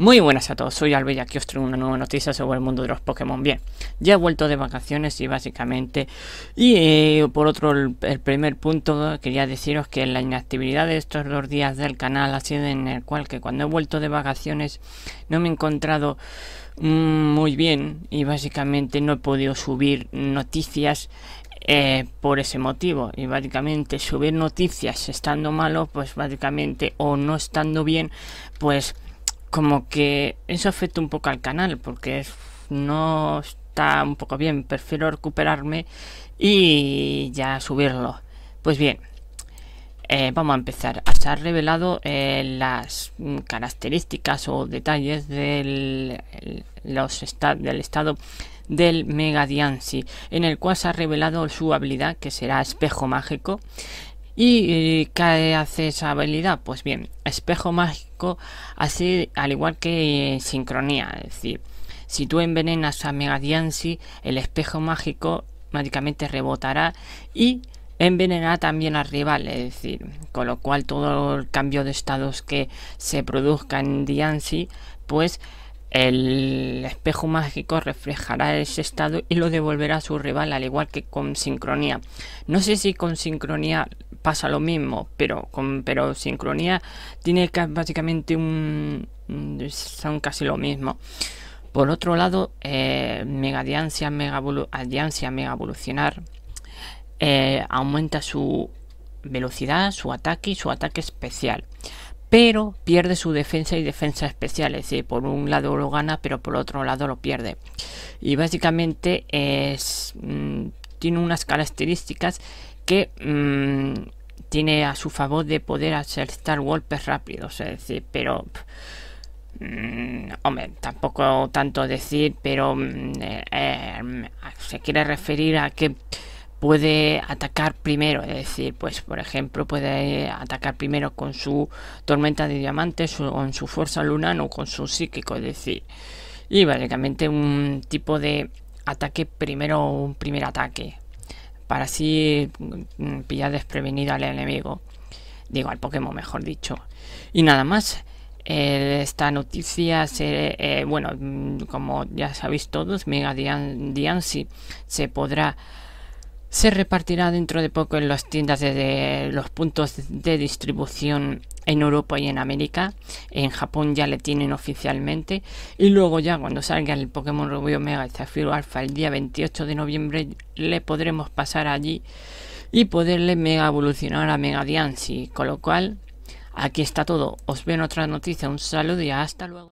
Muy buenas a todos, soy Albe y aquí os traigo una nueva noticia sobre el mundo de los Pokémon. Bien, ya he vuelto de vacaciones y básicamente, y eh, por otro, el, primer punto quería deciros que la inactividad de estos dos días del canal ha sido en el cual que cuando he vuelto de vacaciones no me he encontrado mm, muy bien y básicamente no he podido subir noticias eh, por ese motivo y básicamente subir noticias estando malo pues básicamente o no estando bien pues como que eso afecta un poco al canal porque no está un poco bien, prefiero recuperarme y ya subirlo. Pues bien, eh, vamos a empezar. Se han revelado eh, las características o detalles del, los del estado del Mega Diancy, en el cual se ha revelado su habilidad que será espejo mágico ¿Y eh, qué hace esa habilidad? Pues bien, espejo mágico, así al igual que eh, sincronía, es decir, si tú envenenas a Mega el espejo mágico mágicamente rebotará y envenenará también al rival, es decir, con lo cual todo el cambio de estados que se produzca en Diancy, pues el espejo mágico reflejará ese estado y lo devolverá a su rival, al igual que con sincronía. No sé si con sincronía pasa lo mismo, pero con pero sincronía tiene básicamente un son casi lo mismo. Por otro lado, eh, mega adiancia, mega, mega evolucionar eh, aumenta su velocidad, su ataque y su ataque especial. Pero pierde su defensa y defensa especial. Es decir, por un lado lo gana, pero por otro lado lo pierde. Y básicamente es, mm, tiene unas características que mm, tiene a su favor de poder hacer Star golpes rápidos, es decir, pero... Mm, hombre, tampoco tanto decir, pero mm, eh, eh, se quiere referir a que puede atacar primero, es decir, pues por ejemplo puede atacar primero con su tormenta de diamantes o con su fuerza lunar o con su psíquico, es decir, y básicamente un tipo de ataque primero un primer ataque para así mm, pillar desprevenido al enemigo digo al Pokémon mejor dicho y nada más eh, esta noticia se, eh, bueno mm, como ya sabéis todos Mega Dian si se podrá se repartirá dentro de poco en las tiendas de, los puntos de distribución en Europa y en América. En Japón ya le tienen oficialmente. Y luego ya cuando salga el Pokémon Rubio Mega y Zafiro Alpha el día 28 de noviembre le podremos pasar allí y poderle mega evolucionar a Mega Diancy. Con lo cual, aquí está todo. Os veo en otra noticia. Un saludo y hasta luego.